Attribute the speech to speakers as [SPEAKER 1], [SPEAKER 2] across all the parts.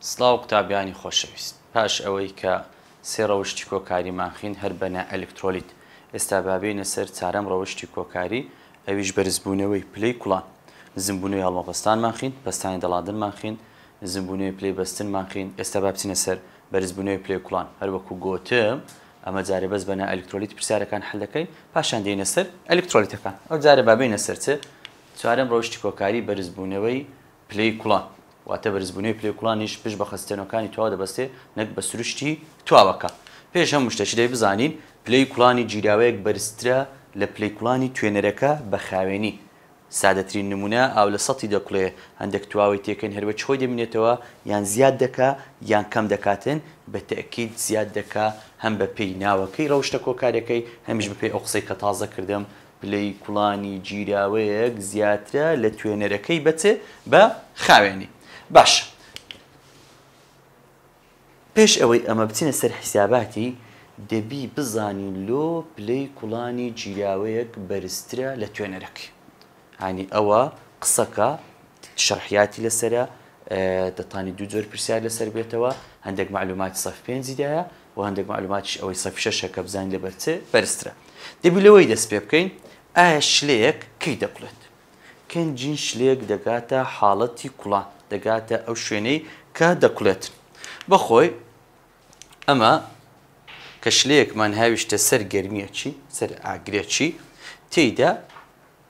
[SPEAKER 1] سلااو قوتابیانی خۆشەویست پاش ئەوەی کە سێ ڕەوشتی کۆکاری ماخین هەر بەنا ئەلکترۆلیت ئێستا بابینە سەر چارەم ڕەوشتی کۆکاری ئەویش بەرزبوونەوەی پلەی کوڵان زمبوونەوەی هەڵمەپەستان ماخین پستانی دەڵادن ماخین زمبوونەوەی پلەی بەستن ماخین ئێستا بابچینە سەر بەرزبوونەوەی پلەی کوڵان هەروەکو گوتم ئەمە جارێ بەس بەنا ئەلکترۆلیت پرسیارەکان حلەکەی پاشان دێنە سەر ئەلکترۆلیتەکان ئەو جارە بابینە سەرچە چوارم ڕۆشتی کۆکاری بەرزبوونەوەی پلەی کوڵان واتە بەرزبوونی پلێکوڵانیش پێش بە خستێنەکانی توا دەبەستێ نەک بە سروشتی تواوەکە پێش هەم مشتەشدەی بزانین پلەی کوڵانی جیراوەیەک بەرزترە لە پلەیکوڵانی توێنەرەکە بە خاوێنی سادەترین نمونە ئاو لە سەتی دەکڵێ هەندێک تواوی تێکەن هەروە چۆی دەمێنێتەوە یان زیاد دەکا یان کەم دەکاتن بە تەکیید زیاد دەکا هەم بە پێی ناوەکەی ڕەوشتە کۆکارەکەی هەمیش بە پێی ئەو قسەی کە تازە کردم پلەی کوڵانی جیراوەیەک زیاترە لە توێنەرەکەی بەچێ بە خاوێنی باش پێش ئەوەی ئەمە بچینە سەر حیساباتی دەبی بزانین لۆ پلەی کوڵانی جیاوەیەک بەرزترە لە توێنەرەك هانی ئەوە قسەکە شەرحیاتی لەسرە دەتانی دوو جۆر پرسیار لەسەر بێتەوە هەندێک معلوماتی سەف پێنجیدایە و هەندێک معلوماتش ئەوەی سەف شەشەکە بزانین لە بەرچ بەرزترە دەبی لەوەی دەست پێ بکەین ئایا شلەیەک کەی دەکڵێت کەنجین شلێک دەگاتە حاڵەتی کوڵان دەگاتە ئەو شوێنەی کە دەکولێت بەخۆی ئەمە کەشلەیەکمان هاویشتە سەر گەرمیەکی سەر ئاگرێکی تێیدا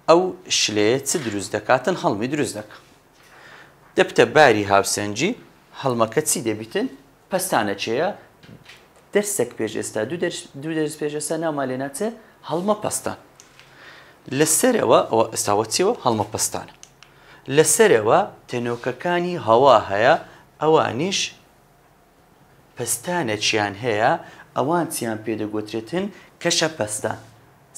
[SPEAKER 1] ئەو شلەیە چ دروست دەکاتن هەڵمی دروست دەکە دەبتە باری هاوسەنجی هەڵمەکە چی دەبیتن پستانەچەیە دەرسێک پێش ئێستا دوو دەرس پێش ئێستا نامالێناچێ هەڵمە پستان لەسەرەوە ئەوە ئێستاوە چیەوە هەڵمە پستانە لەسەرەوە تەنۆکەکانی هەوا هەیە ئەوانیش پستانە چیان هەیە ئەوان چیان پێدەگوترێتن کەشە پستان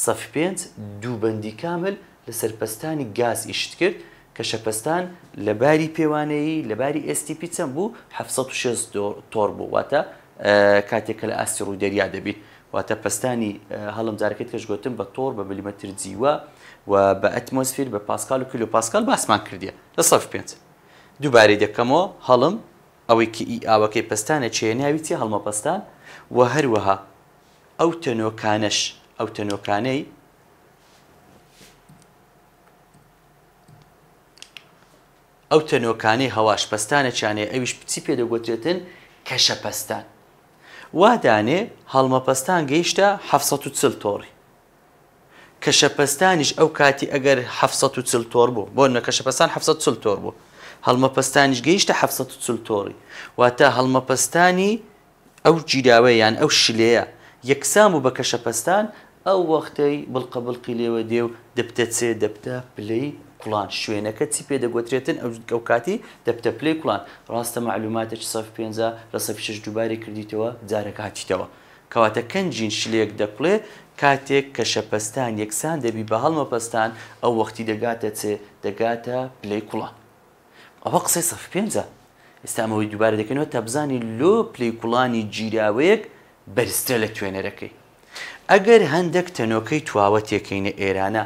[SPEAKER 1] سەف پێنج دووبندی کامل لە سەرپەستانی گاز ئیشت کرد کە شەپستان لە باری پێوانەیە لە باری ئSTP چەند بوو 16 تۆر بوو واتە کاتێکە لە ئاستی ڕوودەریا دەبیت واتە پستانی هەڵم جارەکەت کەشگوتم بە تۆر بە بلیمەتر جیوە و بە ئەتمۆسفیر بە پاسکال و کللو پاسکال باسمان کردیە لە سەف پێنج دووبارەی دەکەمەوە هەڵم ئەوەی کی ئاوەکەی پستانە چێنیاویتی هەڵمە پستان و هەروەها ئەو تەنۆکانش ئەو تەنۆکانەی ئەو تەنۆکانەی هەواش پستانە چانێ ئەویش پچی پێدەگوترێتن کەشە پستان وادانێ هەڵمە پستان گەیشتە 1970 تۆڕی کە شەپەستانیش ئەو کاتی ئەگەر ه تۆر بوو بۆ نە کە شەپەستان ه تۆر بوو هەڵمەپەستانیش گەیشتە ه تۆری واتە هەڵمەپەستانی ئەو جیراوەیان ئەو شلەیە یەکسام و بە کە شەپەستان ئەو وەختەی بڵقە بڵقی لێوە دێ و دەبتە چێ دەبتە پلەی کوڵان شوێنەکە چی پێدەگوترێتن ئەو کاتی دەبتە پلەی کوڵان ڕاستە معلوماتێک سەف پێ لە سەف شش دووباری کردیتەوە جارەکە هاتیتەوە کەواتە کەنجین شلێک دەپڵێ کاتێک کە شەپەستان یەکسان دەبی بە هەڵمەپەستان ئەو وەختی دەگاتە چێ دەگاتە پلەی کوڵان ئەوە قسەی سەف پێنجە ئێستامەوەی دووبارە دەکەنەوە تا بزانی لۆ پلەی کوڵانی جیراوەیەک بەرزترە لە توێنەرەکەی ئەگەر هەندێک تەنۆکەی تواوەتێکینە ئێرانە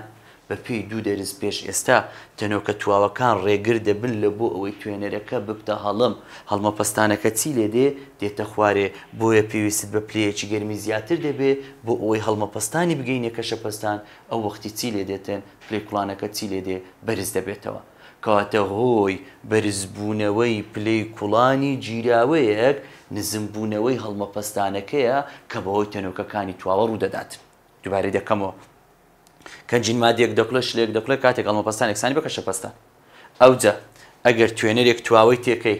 [SPEAKER 1] بە پێی دوو دەرز پێش ئێستا تەنۆکە تواوەکان ڕێگر دەبن لە بۆ ئەوەی توێنەرەکە ببتە هەڵم هەڵمە پستانەکە چی لێ دێ دێتە خوارێ بۆیە پێویست بە پلەیەکی گەرمی زیاتر دەبێ بۆ ئەوەی هەڵمە پستانی بگەینە کەشە پستان ئەو وەختی چی لێ دێتێن پلێکوڵانەکە چی لێ دێ بەرز دەبێتەوە. کاتە هۆی بەرزبوونەوەی پلەی کوڵانی جیراوەیەک نزمبوونەوەی هەڵمەپەستانەکەیە کە بەهۆی تەنۆکەکانی تواوە ڕوودەدات. دوبارەی دەکەمەوە کەنجین مادیەک دەکڵە شلێک دەکڵێت کاتێک ئەڵمەپستانێکسانی بکەشە پستان ئەوجە ئەگەر توێنەرێک تواوەی تێکەی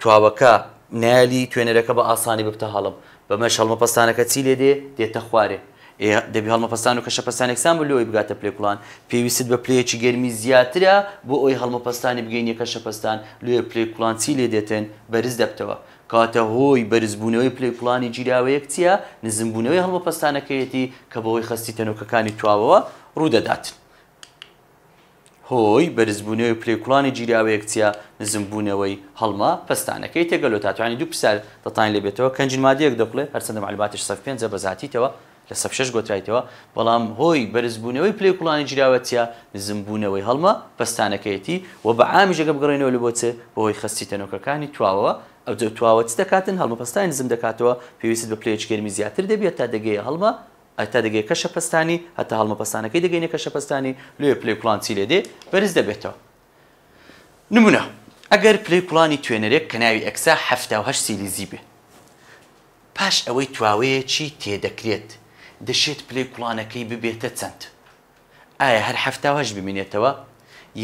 [SPEAKER 1] تواوەکە نالی توێنەرەکە بە ئاسانی ببتە هەڵم بەمەش هەڵمەپستانەکە چی لێ دێ دێتە خوارێ دەبی هەڵمەپستان و کەشە پستانێکسان لەوەی بگاتە پلێکڵان پێویست بە پلەیەکی گەرمی زیاترە بۆ ئەوی هەڵمەپستانی بگەینی کەشە پستان لێ پلێکڵان چی لێ دێتێن بەرز دەبتەوە کاتە هۆی بەرزبوونەوەی پلی پلانی جیراوەیەک چییە نزمبوونەوەی هەڵمە پستانەکەیەتی کە بەوەی خستی تەنۆکەکانی تواوەوە ڕوودەداتن. هۆی بەرزبوونەوەی پلێکوڵانی جیراوەیەک چیە نزمبوونەوەی هەڵما پستانەکەی تێگەلۆ تاتوانی دوو پسار دەتان لێبێتەوە کەنجمادیەک دەپڵێ هەرچەندە معلباتش سەف پێنجە بەزاتیتەوە لە سەف شش گۆترایتەوە بەڵام هۆی بەرزبوونەوەی پلێکوڵانی جراوەتیا زمبوونەوەی هەڵمە پستانەکەیەتی و بە ئامیژەکە بگەڕێنەوە لە بۆچێ بەهۆی خستی تەنۆکەکانی تواوەوە ئەو توواوە چ دەکاتن هەڵمە پستانی زم دەکاتەوە پێویست بە پلێچگەرمی زیاتر دەبێت تا دەگەی هەڵمە ئەتا دەگەی کەشە پستانی هەتا هەڵمە پستانەکەی دەگەینە کەشە پستانی لێ پلێکوڵانسی لێدێ بەرز دەبێتەوە نمونە ئەگەر پلێکوڵانی توێنەرێک کە ناوی ئەکسا هەه سیلیزی بێ پاش ئەوەی تواوەیەکی تێدەکرێت دەشێت پلەی کوڵانەکەی ببێتە چەند ئایا هەر هەفتاهش ببینێتەوە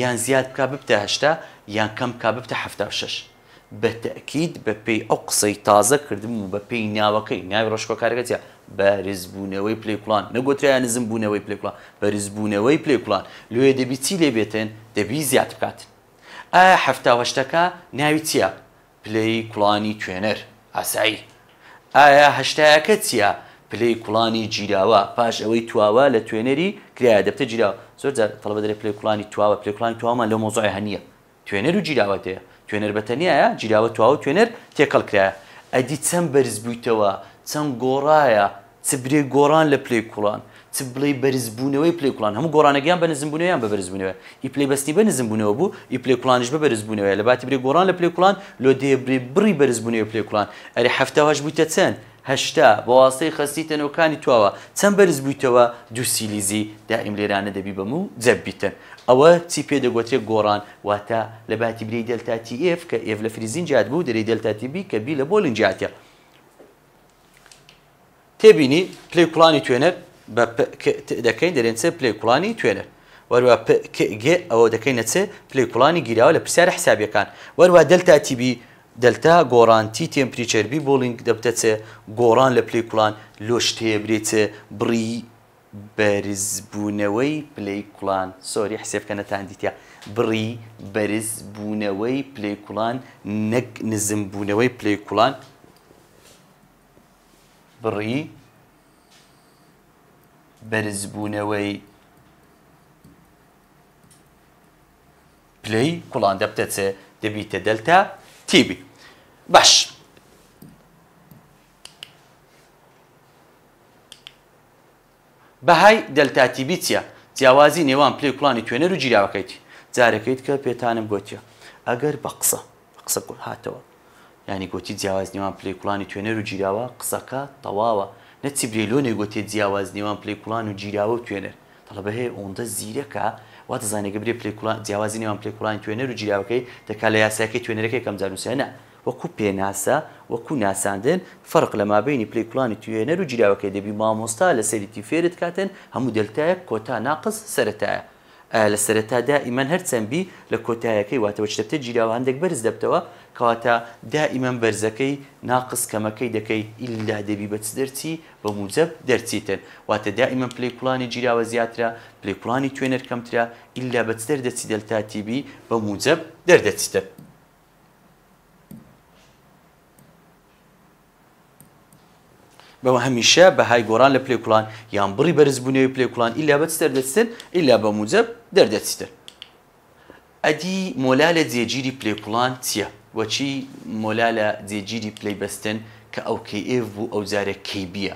[SPEAKER 1] یان زیاد بک ببتە هەشتا یان کەم کا ببتە هەفتا شش بە تەکیید بە پێی ئەو قسەی تازە کردم و بە پێی ناوەکەی ناوی ڕۆژکۆکارەکەتە بەرزبوونەوەی پلێکڵان نەگوتریا نزم بوونەوەی پلێکڵان بەرزبوونەوەی پلێکڵان لێ دەبی چی لێ بێتن دەبی زیاد بکاتن ئایا هەفتاوەشتەکە ناوی چییە؟ پلەی کوڵانی کوێنەر ئاسایی ئایا هەشتایەکە چییە؟ پلەی کوڵانی جیراوە پاش ئەوەی تواوە لە توێنەری کرایە دەبتە جیرا زۆر تەڵبە دەێ پلەی کوڵانی تواوە پلێکڵانی توامان لە مۆزای هەنیە توێنەر و جیراوەتەیە توێنەر بەتەنیایە جیراوە تواوە توێنەر تێکەڵ کرایە ئەدی چەند بەرز بوویتەوە چەند گۆڕایە چبرێ گۆران لە پلەی کوڵان چ بڵی بەرزبوونەوەی پلێکڵان هەموو گۆرانەگەیان بە نزمبوونەوەیان بە بەرزبوونەوە ئی پلی بەستی بە نزمبوونەوە بوو ئی پلێکڵانش بە بەرزبوونەوە لە باتی برێ گۆران لە پلێکڵان لۆ دێبری بڕی بەرزبوونەوە پلێکڵان ئەرێ هەفتەهاش بوویتە چەند هشتا بە واستەی خەستی تەنۆکانی تواوە چەند بەرز بوویتەوە دووسیلیزی دائیم لێرانە دەبی بەم و جەبیتن ئەوە چی پێ دەگوترێت گۆڕان واتە لە باتی بری دەلتاتی ئف کە ئێف لە فریزین جات بوو دەری دەلتاتی بی کە بی لە بۆلن جاتە تێبینی پلی کوڵانی توێنەر دەکەین دەرێنچە پلی کوڵانی توێنەر وەروە ئەوە دەکەینەچە پلی کوڵانی گیراوە لە پرسیار حسابەکان وەروە دەلتاتیبی دەلتا گۆرانتی تێمپریچەربی بۆلینگ دەبتەچێ گۆڕان لە پلیکولان لۆش تێبرێتێ بڕی بەرزبوونەوەی پلیکولان سۆری حسێبکەنەتان دیتیا بڕی بەرزبوونەوەی پلیکولان نەک نزمبوونەوەی پلیکولان بڕی بەرزبوونەوەی پلی کوڵان دەبتەچێ دەبیتە دەلتا تیبی باش بەهای دەلتاتیبی چیە جیاوازی نێوان پلێکڵانی توێنەر و گیرراوەکەیتی جارەکەیت کە پێتانم گوتیە ئەگەر بە قسە قسە کوور هاتەوە ینی گوتی جیاواز نێوان پلێکڵانی توێنەر و گیرراوە قسەکە تەواوە نەچی برێلۆنێ گوتی جیاواز نێوان پلێکڵان و گیرراوە و توێنەر تەڵە بەهەیە ئۆندە زیرەکە وا دەزانێگە برێ پلکوڵان جیاوازی نێوان پلکوڵان توێنەر و جیاوەکەی دەکات لە یاساەکەی توێنەرەکەی کەم جاروسێنە وەکو پێناسە وەکو ناساندن فەرق لە مابینی پلکوڵانی توێنەر و جیاوەکەی دەبی مامۆستا لە سەریتی فێرت کاتن هەموو دلتایە کۆتا ناقص سەتایە لە سەرەتادا ئیمان هەرچەندبی لە کۆتایەکەی واتەوە شتە جیراوانندێک بەرز دەبتەوە کەواتە دائیمەن بەرزەکەی ناقص کەمەکەی دەکەی ئللا دەبی بەچ دەرچی بە موجب دەرچیتن واتە دائیمەن پلەیکوڵانی جیراوە زیاترە پلەیکوڵانی توێنەر کەمترە ئللا بەچ دەردەچی دەلتاتیبی بە موجب دەردەچیتە بەوە هەمیشە بە های گۆران لە پلێکوڵان یان بڕی بەرزبوونەوەی پلێکوڵان ئیلا بە سەر دەستن ئیلا بە موجب دەردەچتر ئەدی مۆلا لە جێگیری پلێکوڵان چییە وەچی مۆلا لە جێگیری پلەی بەستن کە ئەو کیئێ بوو ئەو جارێک کی بیە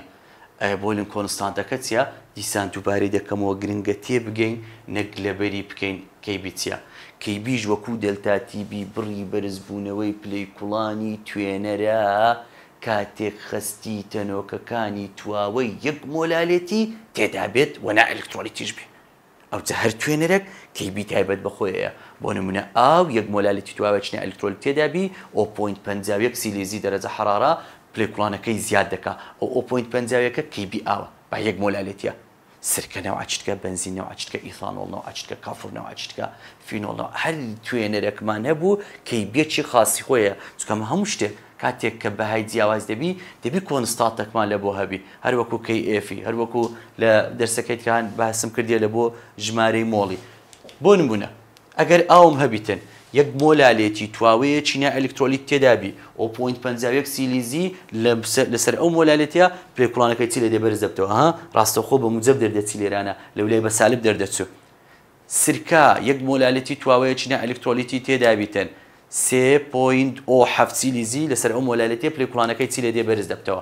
[SPEAKER 1] ئایا بۆلن کۆنستانتەکە چیە دیسان دووبارەی دەکەمەوە گرنگە تێ بگەین نەک لەبەری بکەین کەی بچیە کەی بیش وەکوو دەلتاتیبی بڕی بەرزبوونەوەی پلەی کوڵانی توێنەرە کاتێک خستی تەنۆکەکانی تواوەی یەک مۆلالێتی تێدا بێت وەنا ئەلکترۆنی تیش بێ ئەو چە هەر توێنەرێک تیبی تایبەت بەخۆیە بۆ نمونە ئاو یەک مۆلالێتی تواوەچنە ئەلکترۆل تێدابی ئۆ.50 سیلێزی دەرەجە حرارە پلێکوڵانەکەی زیاد دەکا ئەو ئۆ.50ەکە کیبی ئاوە با یەک مۆلالێتە سرکەنەوە ئاچتکە بنزینەوە ئاچتکە ئیثانۆڵنەوە ئاچتکە کافرنەوە ئاچتکە فینۆڵەوە هەر توێنەرێکمان هەبوو کەی بێکی خاصی خۆیە چکەمە هەموو شتێک کاتێک کە بەهای جیاواز دەبی دەبی کۆنستاتەکمان لە بۆ هەبی هەروەکو کەی ئفی هەروەکو لە دەرسەکەیتکان باسم کردیە لە بۆ ژمارەی مۆڵی بۆ نبوونە ئەگەر ئاوم هەبیتن یەک مۆلالێتی تواوەیە چینە ئەلکترۆلیت تێدابی ئۆ پوین پەنجاوێک سیلیزی لەسەر ئەو مۆلالەتە پرێکڵانەکەی چی لە دێ بەرزەبتەوە ها ڕاستەخۆ بە موجب دەردەچی لێرانە لە ولای بە سالب دەردەچوو سرکە یەک مۆلالەتی تواوەیە چینە ئەلکترۆلیتی تێدابیتن سێ.ه سیلیزی لەسەر ئەو مۆلالەتی پلێکڵانەکەی چی لە دێ بەرز دەبتەوە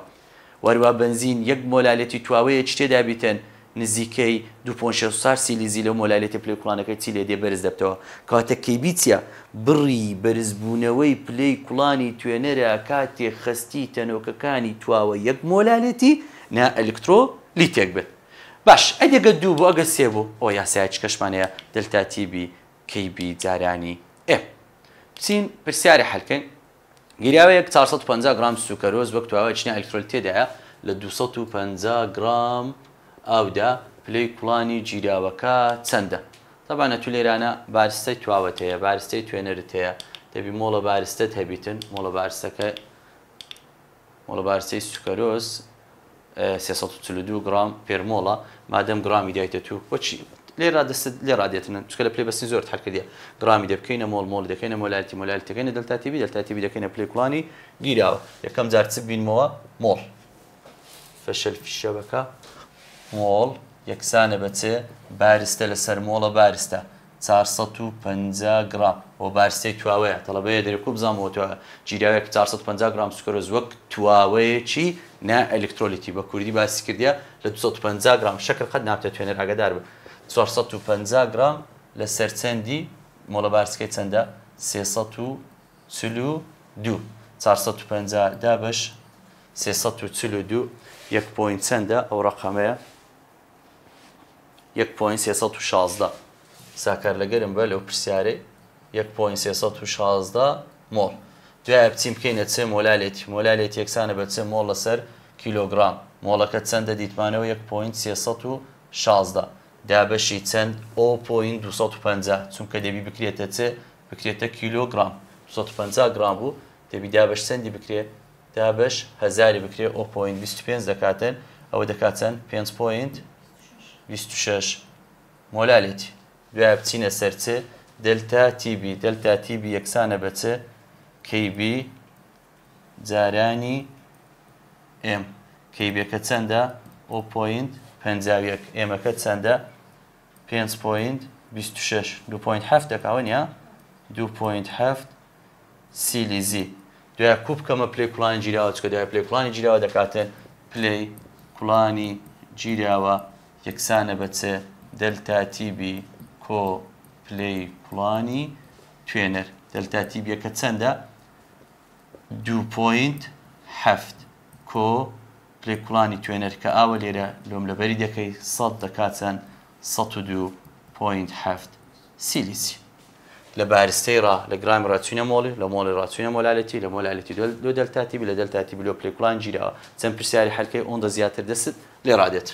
[SPEAKER 1] وەروە بنزین یەک مۆلالەتی تواوەیە چ تێدابیتن 0.5 نزیکەی دوپۆنشسار سیلیزی لە مۆلایەتی پلی کوڵانەکەی چی لێ دێ بەرز دەبتەوە کاتەکەی بیچە بڕی بەرزبوونەوەی پلەی کوڵانی توێنەرە کاتێ خستی تەنۆکەکانی تواوە یەک مۆلالەتی نا ئەلکترۆ لی تێک بێت باش ئەگە دوو بۆ ئەگە سێ بوو ئەو یاسایچ کەشمانەیە دلتاتیبی کەیبی جارانی ئێ بچین پرسیارە هەلکەین گیریاوە 450 گرام سوکەرۆز وەک تواوە چینە ئەلکترۆل تێدایە لە 250 گرام ئاودا پلەی کوڵانی جیراوەکە چەندە تەبانە تو لێرانە بارستەی تواوەت هەیە بارستەی توێنەرت هەیە دەبی مۆڵە بارستت هەبیتن مۆڵە بارسەکە مۆڵە بارسەی سوکەرۆز 342 گرام پێرمۆڵە مادەم گرامی دایتە تو بۆچی لێرا دەست لێرا دێتن چکە لە پلێ بەستی زۆر هەرکردە گرامی دەبکەینە مۆڵ مۆڵ دەکەینە مۆلایەتی مۆلایەتەکەینە دەلتاتیبی دەلتاتیبی دەکەینە پلێکڵانی گیراوە یەکەم جارچ بینمەوە مۆڵ فەشەل فیشەبەکە مۆڵ یەکسانە بەچێ بارستە لەسەر مۆڵە بارستە 450 گرام بۆ بارستی تواوەیە تەڵبەیە دەرەکو بزانەوە توە جیراوەیەك 450 گرام سکرۆ زوەک تواوەیەکی نا ئەلکترۆلیتی بە کوردی باسی کردیا لە 250 گرام شکر قەت نابتە توێنەر ئاگدار بن 450 گرام لە سەرچەندی مۆڵە بارسکەی چەندە 342 450 دابش 342 1 پوین چەندە ئەو ڕقامەیە 1.16 ساکار لەگەرم بە لەو پرسیارەی 1.16 مۆڵ دوای بچیم بکەینە چێ مۆلالێتی مۆلالێت یەکسانە بە چێ مۆڵ لەسەر کیلۆگرام مۆڵەکە چەندە دیتمانەوە 1.16 دابەشی چەند ئۆ.250 چونکە دەبی بکرێتە چێ بکرێتە کیلۆگرام 150 گرام بوو دەبی دابش چەندی بکرێت دابش هزاری بکرێت ئۆ.25 دەکاتن ئەوە دەکات چەند 5.5 26 مۆلالێتی دوای بچینە سەرچێ دلتا تیبی دلتا تیبی یەکسانە بەچە کیبی جارانی ئێم کیبەکە چەندە ئۆ پوینت پێنجاویەک ئێمەکە چەندە 5 پوینت 26 2.7 دەکەونە 2.7 سیلیزی دوای کوپ کەمە پلی کوڵانی گیرراوە چکە دوای پلی کوڵانی گیرراوە دەکاتن پلی کوڵانی گیرراوە یەکسانە بەچێ دەلتاتیبی کۆ پلەی پڵانی توێنەر دەلتاتیبیەکە چەندە دو پوینت هەفت کۆ پلەی کوڵانی توێنەر کە ئاوە لێرە لۆم لەبەری دەکەی سەد دەکات چەند سەد و دو پوینت هفت سیلیسی لە بارستەی ڕ لە گرام ڕاتچینە مۆڵی لە مۆڵی ڕاتچینە مۆلالەتی لە مۆلالەتی دو دەلتاتی لە لو بلۆ پلێکڵان گیرەوە چەند پرسیاری حلکەی ئۆندە زیاتر دەست دست لرادت.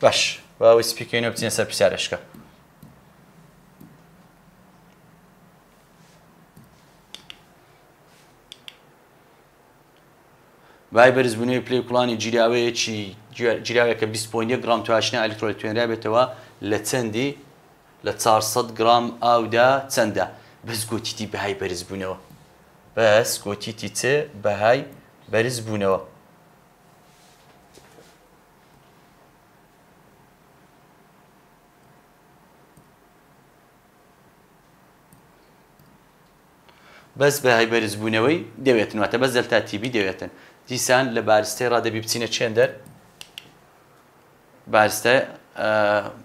[SPEAKER 1] باش باوەی سپیکەینەوە بچینە سەر پرسیارشکە بای بەرزبوونەوەی پلی کوڵانی جیراوەیەکی جیراوێکە 20 گرام تواشنە ئەلکترۆل توێنرا بێتەوە لە چەندی لە 400 گرام ئاودا چەندە بەس گۆتیتی بەهای بەرزبوونەوە بەس گۆتیتی چێ بەهای بەرزبوونەوە بەس بە هەیبەرز بوونەوەی دەوێتن واتە بەس دەلتا تیبی دەوێتن دیسان لە بارستەی ڕادەبی بچینە چێندەر بارستە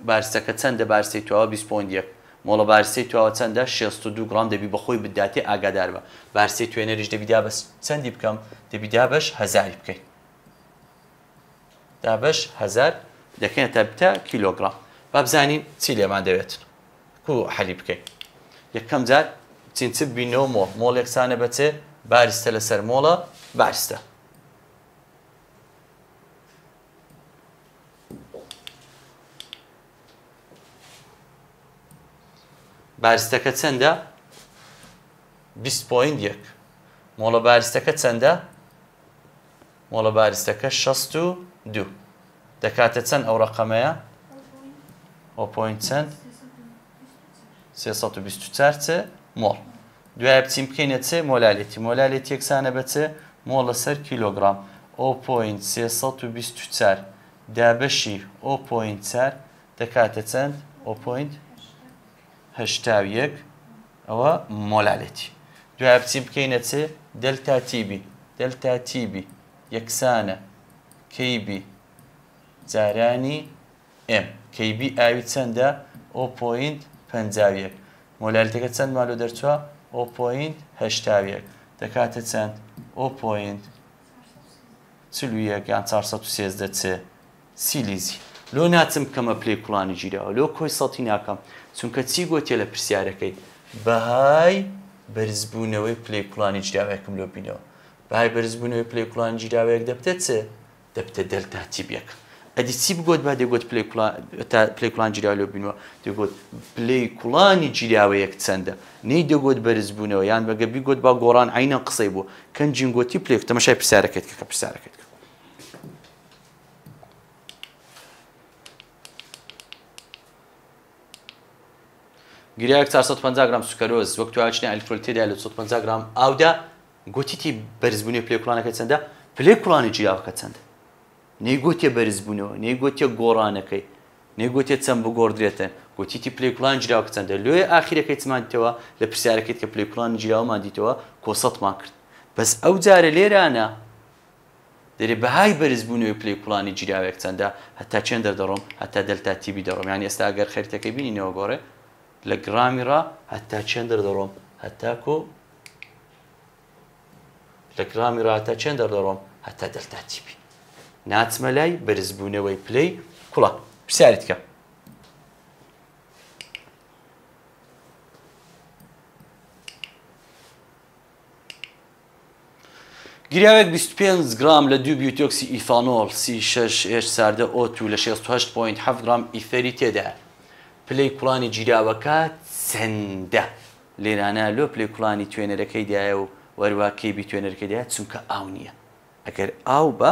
[SPEAKER 1] بارستەکە چەندە بارسی تووە بیسپۆندیە مۆڵە بارسی تووە چەندە 62 گرام دەبی بەخۆی بداتێ ئاگادار بە بارسی توێنەریش دەبیدا بەس چەندی بکەم دەبیدا بەش هزاری بکەین دا بەش هزار دەکەین تەبتە کیلۆگرام با بزانین چی لێمان دەوێت کو حەلی بکەین یەکەم جار چینچ بینۆمۆ مۆڵێکسانە بەچێ باریستە لەسەر مۆڵە باریستە. باریستەکە چەندە؟ 20.1 مۆڵە باریستەکە چەندە؟ مۆڵە باریستەکە 6 و دو دەکاتە چەند ئەو ڕقەمەیە؟ ئۆ پوین چەند؟ 324 چه؟ مۆڵ دوای بچین بکەینە چێ مۆلالێتی مۆلالێت یەکسانە بەچێ مۆڵە سەر کیلۆگرام ئۆ.324 دابەشی ئۆ.4 دەکاتە چەند ئۆ.هشتاویەک ئەوە مۆلالێتی دوای بچین بکەینە چێ دەلتا تیبی دەلتا تیبی یەکسانە کیبی جارانی ئم کیبی ئاوی چەندە ئۆ.5 مۆلالیتەکە چەند مالۆ دەرچوە ئۆپۆین هەشتاویەک دەکاتە چەند ئۆپۆین چلوویەکیان 4 دەچێ سیلیزی لۆ ناچم کەمە پلێکوڵانی گیرەوە لۆ کۆی سەڵتی ناکەم چونکە چی گوتێ لە پرسیارەکەی بەهای بەرزبوونەوەی پلێکوڵانی جیاوێکم لۆبینەوە بەهای بەرزبوونەوەی پلێکوڵان جیاوەیەک دەبتە چێ دەبتە دەلتا تیبیەکە ئەدی چی بگوت با دەگوت پلی کوڵان جیاولۆ بینەوە دەگوت پلی کوڵانی جیاوەیەک چەندە نەی دەگوت بەرز بوونەوە یان بەگە بیگوت با گۆڕان عینە قسەی بوو کەن جینگۆتی پلێک تەمەشای پرسیارەکەت کە پرسیارەکەت گریاک 450 گرم سوکەرۆز وەکتواچنە ئەلکترۆلتێدا لە 150 گرم ئاودا گوتیتی بەرزبوونی پلێکڵانەکە چەندە پلێکڵانی جیاوەکە چەندە نەیگوتێ بەرزبوونەوە نەیگوتێ گۆڕانەکەی نێگوتێ چەند بگۆڕدرێتن گوتیتی پلێکلان جراو کچەندە لێ ئاخیرەکەی چمانیتەوە لە پرسیارەکەیت کە پلێکلان جیاومان دیتەوە کۆسەتمان کرد بەس ئەو جارە لێرانە دەێ بەهای بەرزبوونەوەی پلێکڵانی جیاوێک چەندە هەتا چند دەدەڕۆم هەتا دەلتا تیبی دەڕۆم یان ئێستا ئەگەر خێرتەکەی بینینەوە گۆڕێ لە گرامیڕا هەتا چند دەڕۆم هەتاکۆ لە گرامی ڕاتە چند دەڕۆم هەتا دەلتا تیبی ناچمە لای بەرزبوونەوەی پلەی کوڵە پرسیارت کە گریاوێک 25 گرام لە دوو بیوتۆکسی ئیفانۆل سی 6 ساردە ئۆتو لە 6.7 گرام ئیفەری تێدا پلەی کوڵانی جیراوەکە چەندە لێرانە لۆ پلەی کوڵانی توێنەرەکەی دایە و وەرواکەی بی توێنەرەکەی دایە چونکە ئاو نییە ئەگەر ئاو بە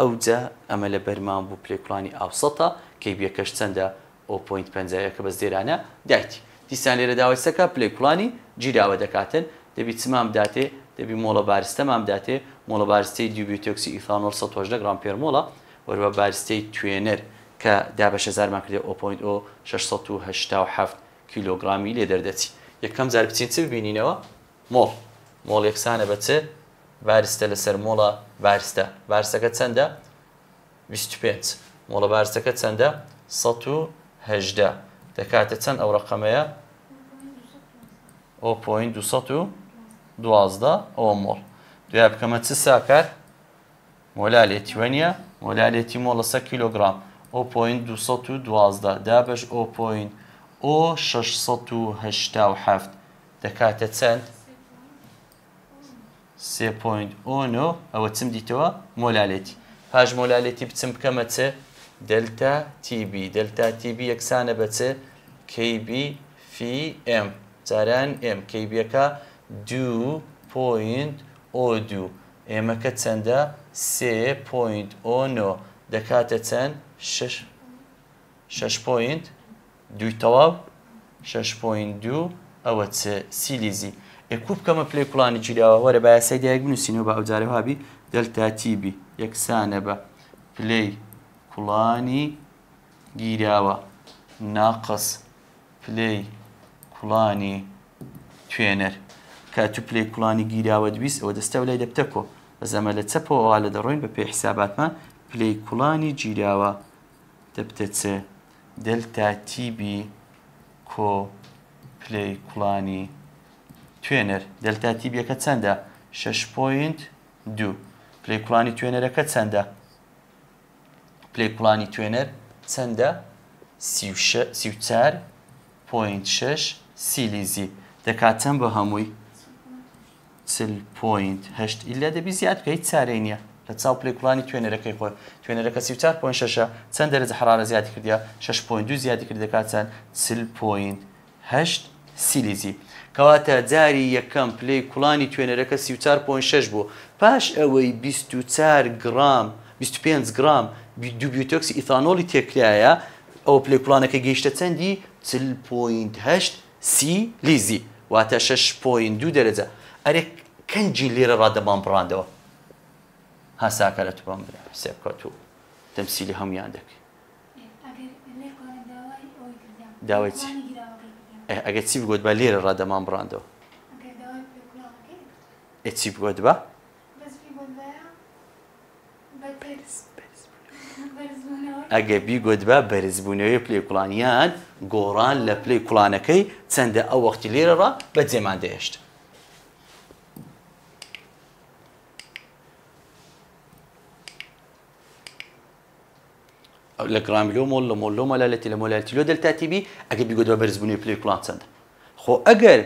[SPEAKER 1] ئەو جا ئەمە لە بەرمان بوو پلێکڵانی ئاوسەتە کەیبیەکەش چەندە ئۆپۆینت پەنجەکە بەس دێرانە دایتی دیسان لێرە داوایسەکە پلێکڵانی جیراوە دەکاتن دەبی چمام داتێ دەبی مۆڵە بارستە مام داتێ مۆڵە بارستەی دیوبیوتۆکسی ئیفانۆ 1 گرام پێرمۆڵە وەرە بارستەی توێنەر کە دابەشە زارمان کردێ ئۆ.ئۆ 687 کیلۆگرامی لێ دەردەچی یەکەم زار بچین چ ببینینەوە مۆڵ مۆڵ یەکسانە بەچێت ڤارستە لەسەر مۆڵە ڤارستە ڤارسەکە چەندە 25 مۆڵە ڤارسەکە چەندە ١هدا دەکاتە چەند ئەو ڕقەمەیە دوازدە ئەوە مۆڵ دوای بکەمە چ ساکات مۆلالێتی وەنیە مۆلالێتی مۆڵە سە کیلۆگرام ئۆ.دوازدە دابش ئۆ.ئۆ 6 دەکاتە چەند 3.0 ئەوە چم دیتەوە مۆلالێتی پاش مۆلالێتی بچم بکەمە چ دلتا TB دلتا TB یەکسانە بەچ KB فM جاران M KBەکە دو پوینت ئۆ دو ئێمەکە چەندە سێ پوینت ئۆنۆ دەکاتە چەند شش پوینت دوی تەواو شش پوینت دو ئەوە چ سیلیزی ئەکوب کەمە پلەی کوڵانی جیراوە وەرە بە یاسای دایک بنووسین و بە ئەوجارە هابی دەلتاتیبی یەکسانە بە پلەی کوڵانی گیراوە ناقس پلەی کوڵانی توێنەر کاتو پلەی کوڵانی گیراوە دویست ئەوە دەستە لای دەبتەکۆ بەزەمە لە چەپەوەوا لە دەڕۆین بە پێی حساباتمان پلەی کوڵانی گیراوە دەبتە چێ دەلتاتیبی کۆ پلەی کوڵانی توێنەر دەلتاتیبیەکە چەندە 6 پوینت دو پلێکوڵانی توێنەرەکە چەندە پلێکوڵانی توێنەر چەندە سیچار پوینت 6 سیلیزی دەکاتەم بە هەمووی پوینت هەشت ئیلە دەبی زیاد کە هیچ چارەی نییە لە چاو پلێکوڵانی توێنەرەکەی خۆر توێنەرەکە سیچار پوین شەشە چەند دەرەجە حرارە زیادی کردیا 6 پوین دو زیادی کرد دەکات چەند سل پوینت هەشت سیلیزی کەواتە جاری یەکەم پلەی کوڵانی توێنەرەکە 34.6 بوو پاش ئەوەی 24 گرام 25 گرام دوبیوتۆکسی ئیتانۆلی تێکرایە ئەو پلێکوڵانەکە گەیشتە چەندی 4.8 سی لیزی واتە 6.2 دەرەجە ئەرێک کەنجی لێرە ڕادەمان بڕاندەوە هاساکە لە توان سێبکەوت و تەمسیلی هەمویان دەکەی داوای چی؟ ئەگە چی بگوت بە لێرە ڕادەمان بڕاندەوە ئەچی بگوت بە ئەگە بیگوت بە بەرزبوونەوەی پلەی کوڵانیان گۆڕان لە پلەی کوڵانەکەی چەندە ئەو وەختی لێرەڕ بە جێمان دەهێشت لە گراممیلۆ مۆل لە مۆلۆ مەلالەتی لە مۆلالتی لۆ دەلتاتیبی ئەگە بیگۆدەوە بەرزبوونی پلێکڵان چەند خۆ ئەگەر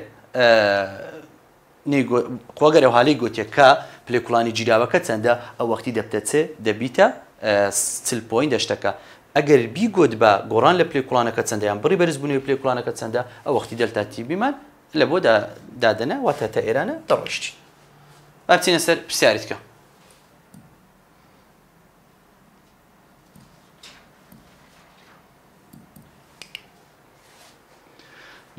[SPEAKER 1] خۆگەر و حالی گوتێکە پلێکوڵانی جیراوەکە چەندە ئەو وەختی دەبتەچێ دەبیتە سل پۆین دەشتەکە ئەگەر بیگۆت بە گۆڕان لە پلێکوڵانەکە چەندەیان بڕی بەرزبوونی پلێکوڵانەکە چەندە ئەو وەختی دەلتاتی بیمان لە بۆ دادەنە واتە تا ئێرانە دەڕۆشتی. بچینە سەر پرسیارتکە.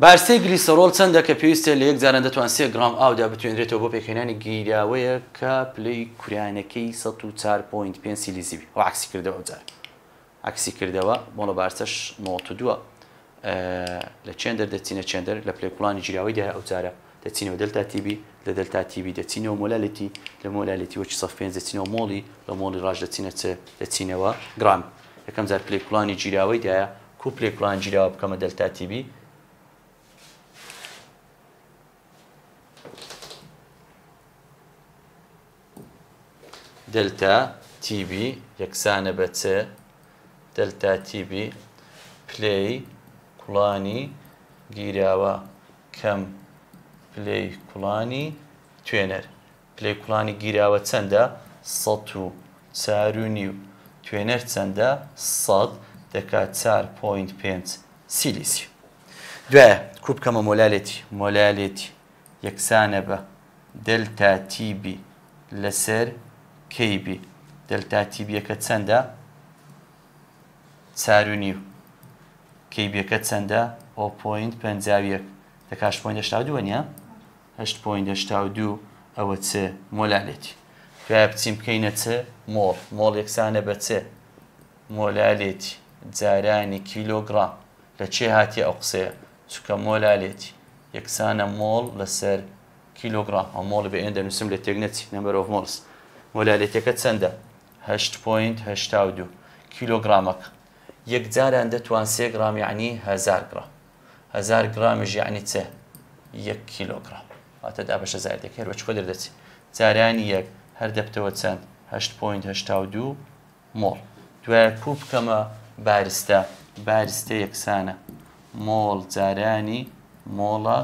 [SPEAKER 1] بارسی گلیسەرۆل چەندەکە پێویستە لە یەک زانە دەتوان سێ گرام ئاودا بتوێنرێتەوە بۆ پێکەێنانی گیرراوەیە کە پلەی کوریانەکەی 4.5 سیلیزیبی و عکسی کردەوە جار عکسی کردەوە مۆڵە بارسەش دووە لە چندەر دەچینە چندەر لە پلێکوڵانی جیراوی دای ئەوجارە دەچینەوە دەلتاتیبی لە دەلتاتیبی دەچینەوە مۆلالەتی لە مۆلالەتی وەچ سەف پێ دەچینەوە مۆڵی لە مۆڵی ڕژ دەچینە دەچینەوە گرام یەکەم زار پلێکوڵانی جیراوەی دایە کو پلێکوڵان جیراوە بکەمە دەلتاتیبی دلتا تیبی یەکسانە بە چ دلتا تیبی پلەی کوڵانی گیراوە کەم پلەی کوڵانی توێنەر پلەی کوڵانی گیراوە چەندە سەد و چار و نیو توێنەر چەندە سەد دەکات چار پوینت پێنج سیلیسی دوێ کوبکەمە مۆلالێتی مۆلالێتی یەکسانە بە دلتا تیبی لەسەر KB دلتا تیبیەکە چەندە چارونی کەیبیەکە چەندە ئۆ پوینت پێنجاویەک دەکاش پوینهشتا دووەنیە هەشت پوینهشتا دوو ئەوە چ مۆلالێتی دوای بچیم بکەینە چ مۆڵ مۆڵ یەکسانە بە چێ مۆلالێتی جارانی کیلۆگرام لە چێ هاتی ئەو قسەیە چکە مۆلالێتی یەکسانە مۆڵ لەسەر کیلۆگرام ئەو مۆڵ بە ئێن دەنووسم لە تێکنەچی نمبەر ئۆف مۆلس وەلایەتەکە چەندە هشت پوینت هشتا دو کیلۆگرامەکە یەک جاران دەتوان سێ گرامیعنی هزار گرام هزار گرامژ یعنی چێ یەک کیلۆگرام واتە دابشە زاردێک هەر بەچ خۆدر دەچی جارانی یەک هەر دەبتەوە چەند هشت پوینت هشتا دو مۆڵ دوای کوپ بکەمە بارستە بارستە یەکسانە مۆڵ جارانی مۆڵە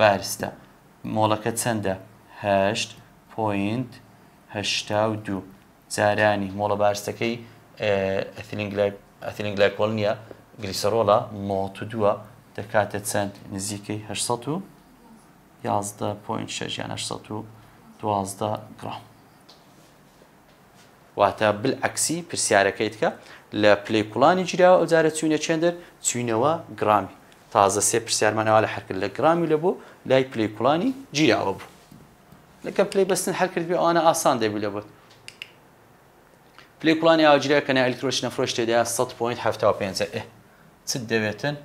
[SPEAKER 1] بارستە مۆڵەکە چەندە هشت پوینت هشتا و دوو جارانی مۆڵە بارستەکەی ئەثلینگلای کۆلنیە گریسەرۆڵە مۆڵ و دووە دەکاتە چەند نزیکەی 600 و 11.6 یان 12 گرام واتە بالعکسی پرسیارەکەیت کە لە پلەیکوڵانی گیرراوە ئەوجارە چوینە چندر چوینەوە گرامی تازە سێ پرسیارمانەوە لە حرکرد لە گرامی لە بۆ لای پلەیکوڵانی گیرراوە بوو لەکە پلی بەستن هەرکردبی ئەوانە ئاسان دەبوو لە بوت پلی کوڵانی ئاجرەکەنە ئەلکترۆش نەفرۆش تێدا 100.5 چ دەوێتن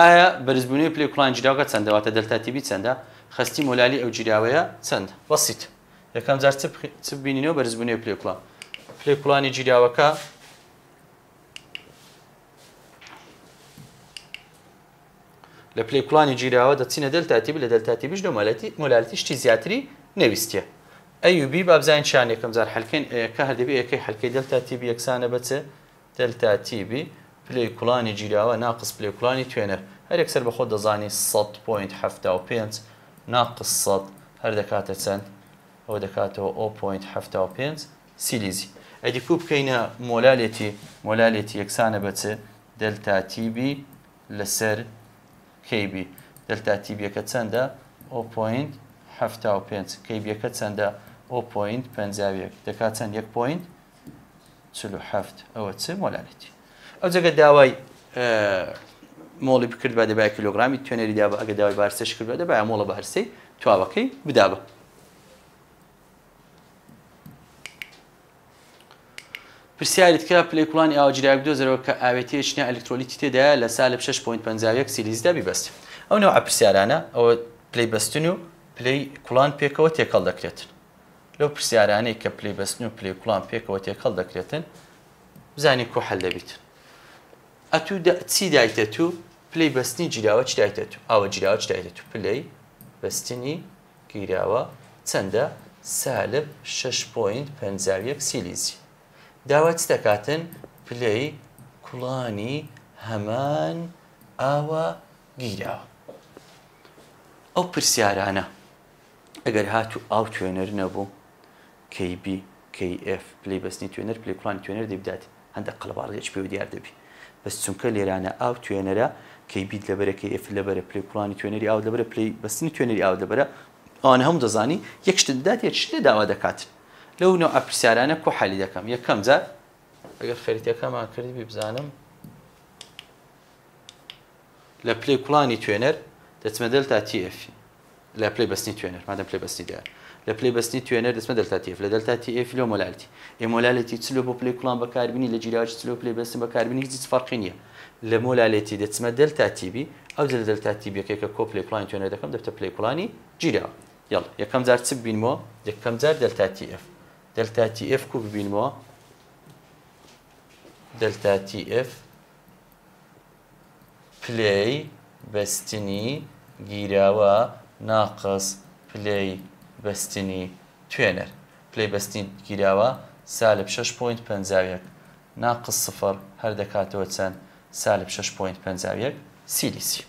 [SPEAKER 1] ئایا بەرزبوونی پلێکڵان جیراوەکە چەندەواتە دەلتاتیبی چەندە خستی مۆلالی ئەو جیراوەیە چەند وەسییت یەکەم جار بینینەوە بەرزبوونی پلێکڵان پلێکوڵانی گیرراوەکە لە پلێکوڵانی گیرراوە دەچینە دەلتاتیب لە دەلتاتیبیش دەمەلەتی مۆلاتیشتی زیاتری نەویستە ئەیوبی بابزین چیان یەکەم زار هەلکەین کە هەردەبی یەکەی هەلکەی دەلتاتیبی یەکسانە بچێ دەلتاتیبی پلێکوڵانی گیرراوە ناقص پلێکوڵانی توێنەر هەر یەکسەر بەخۆ دەزانی 100.5 ناقص هەر دەکاتە چەند ئەوە دەکاتەوە 0.5 سیلیزی ئەدی کوب بکەینە مۆلالێتی مۆلالێتی یەکسانە بەچێ دەلتاتیبی لەسەر کیبی دەلتاتیبیەکە چەندە ئۆپۆینت هەفتا و پێنج کیبیەکە چەندە ئۆپۆینت پێنجاویەک دەکات چەند یەک پوینت چهفت ئەوە چ مۆلالێتی ئەو جگە داوای مۆڵی بکرد بە دەبای کیلوگرامی توێنەری دابە ئەگە داوای بارسەش کرد بە دەبای مۆڵە بەرسی تواوەکەی بدابە پرسیارت کە پلی کوڵانی ئاوجیراک دۆزەرەوە کە ئاوێتی شنیا ئەلکترۆلیتی تێدا لە سال 6.5 سیلیزدا بیبست ئەو نەوە ئەپرسیارانە ئەوە پلی بەستن و پلی کوڵان پێکەوە تێکەڵ دەکرێتن لەو پرسیارانەی کە پلی بەستن و پلی کوڵان پێکەوە تێکەڵ دەکرێتن بزانی کۆ حل دەبیت ئەتو چی دایتە و پلی بەستنی جیراوە چ دایتە و ئەوە جیراوە چ دایتە و پلی بەستنی گیراوە چەندە سالب 6.5 سیلیزی داوا چ دەکاتن پلەی کوڵانی هەمان ئاوا گیراوە ئەو پرسیارانە ئەگەر هاتوو ئاو توێنەر نەبوو کیبی کF پلی بەستنی توێنەر پلی کوڵان توێنەر دەبدات هەندە قەڵبارڵێک پێ دیار دەبی بەس چونکە لێرانە ئاو توێنەرە کەیبیت لەبەرەکەی ئف لەبەرە پلی کوڵانی توێنەری ئاو لەبەرە پلی بەستنی توێنەری ئاو دەبەرە ئەوان هەموو دەزانی یەکشتدات یەکشتە داوا دەکاتن لەو نەو ئەپرسیارانە کۆ حالی دەکەم یەکەم جار ئەگەر فەرتەکەمان کردی بزانم لە پلی کوڵانی توێنەر دەچمە دەلتا تF لە پلی بەستنی توێنەر مادەم پلی بەستی دار لە پلی بەستنی توێنەر دەچمە دەلتا TF لە دەلتا TF لە مۆلالتی ئێمۆلالەتی چلو بۆ پلی کوڵان بەکاربینی لە جیراوی چلو پلی بەستن بەکاربینی هیچ فەرقی نییە آو مۆلالەتی دەچمە دەلتا تیبی ئەو دە دەلتا تیبیەکەکە کۆ پلی کوڵانی توێنەر دەکەم دەفتە پلی کوڵانی جیراوە یەڵ یەکەم جار چ بینمەوە یەکەم جار دەلتا اف دلتا تی ئف کو ببینمەوە دلتا تی ئف پلی بەستنی گیراوە ناقس پلی بەستنی توێنەر پلی بەستین گیراوە سالب 6.5 ناقص سفر هەر دەکاتەوە چەند سالب 6.5 سیلیسی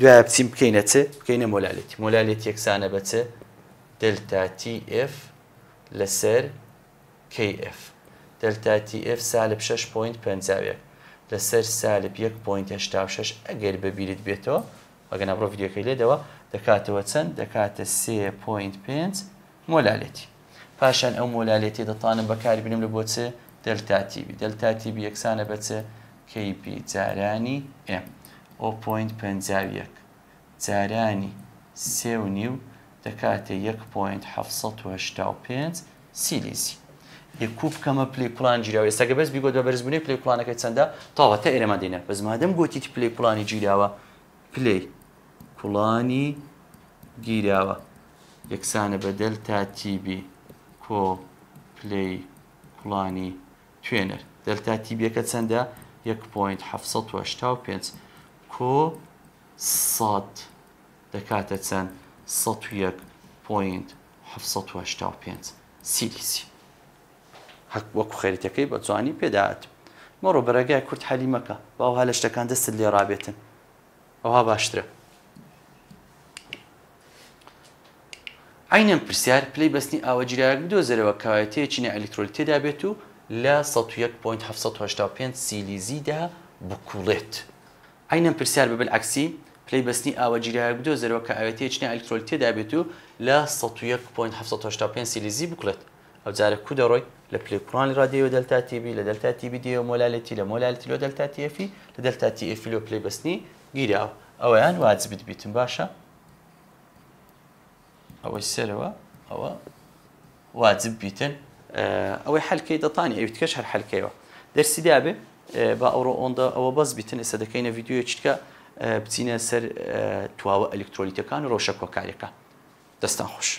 [SPEAKER 1] دوای بچیم بکەینە چ بکەینە مۆلالێتی مۆلالێت یەکسانە بەچە دلتا تی ئف لەسەر KF دەلتاتیF سالب 6.50 لەسەر سالب 1.6 ئەگەر بەبیرت بێتەوە ئەگەن ئەڕۆ یددیوەکەی لێدەوە دەکاتەوە چەند دەکاتە 3.5 مۆلالێتی پاشان ئەو مۆلالێتی دەتانم بەکار بنم لە بۆ چێ دەلتاتیبی دەلتاتیبی یەکسانە بەچێ KP جارانی M 0.51 جارانی سێ و نیو دەکاتێ 1.5 سیلیسی یەکوب کەمە پلی پلان جیراوە ێستاگە بەس بیگۆ دە بەرزبوونی پلی پلانەکەی چەندە تاوەتە ئێرەمە دێنە بەزمادەم گوتی پلی پلانی گیراوە پلی کوڵانی گیراوە یەکسانە بەدەل تاتیبی کۆ پلی کوڵانی توێنەر دەلتا تیبیەکە چەندە 1.5 کۆ ساد دەکاتە چەند 101.5 سیلیسی هەک وەکو خەریتەکەی بە جوانی پێداات مەڕۆ بەرەگای کورت حەلی مەکە باوها لە شتەکان دەستت لێ ڕابێتن ئەوها باشترە عینم پرسیار پلی بەستنی ئاوە جریاک دۆزەرەوە کاوەتەیەکی ئەلکترۆلیتێدا بێت و لە 101.5 سیلیزیدا بکوڵێت عینم پرسیار ببل عکسی پلی بسنی آوا بەستنی ئاوەگیریایە بدۆزەرەوە کە ئاوێتی چنە ئەلکترۆلیتی دابێت و لە 1.5 سیلیزی او بکڵێت ئەو جارە کو دەڕۆی لە پلیکڕانی رادیۆ دەلتاتیبی لە مولالتی دیێ مۆلالەتی لە مۆلالتی لۆ دەلتاتیفی تی افی ئەفیلۆ پلی بسنی او این ئەویان وازبیت بیتم باشە ئەوەی سەرەوە او واجب بیتن او حل کی ئەوەی حلکەی دەتانی ئەویتکەش هەر حلکەوە درسی دیابه اه، با ئەوڕۆ ئۆندا او باز بیتن ئێستا دەکەینە ویدیو چیکه؟ بچینە سەر تواوە ئەلکترۆلیتەکان و ڕۆشە کۆکاریەکە دەستان خۆش.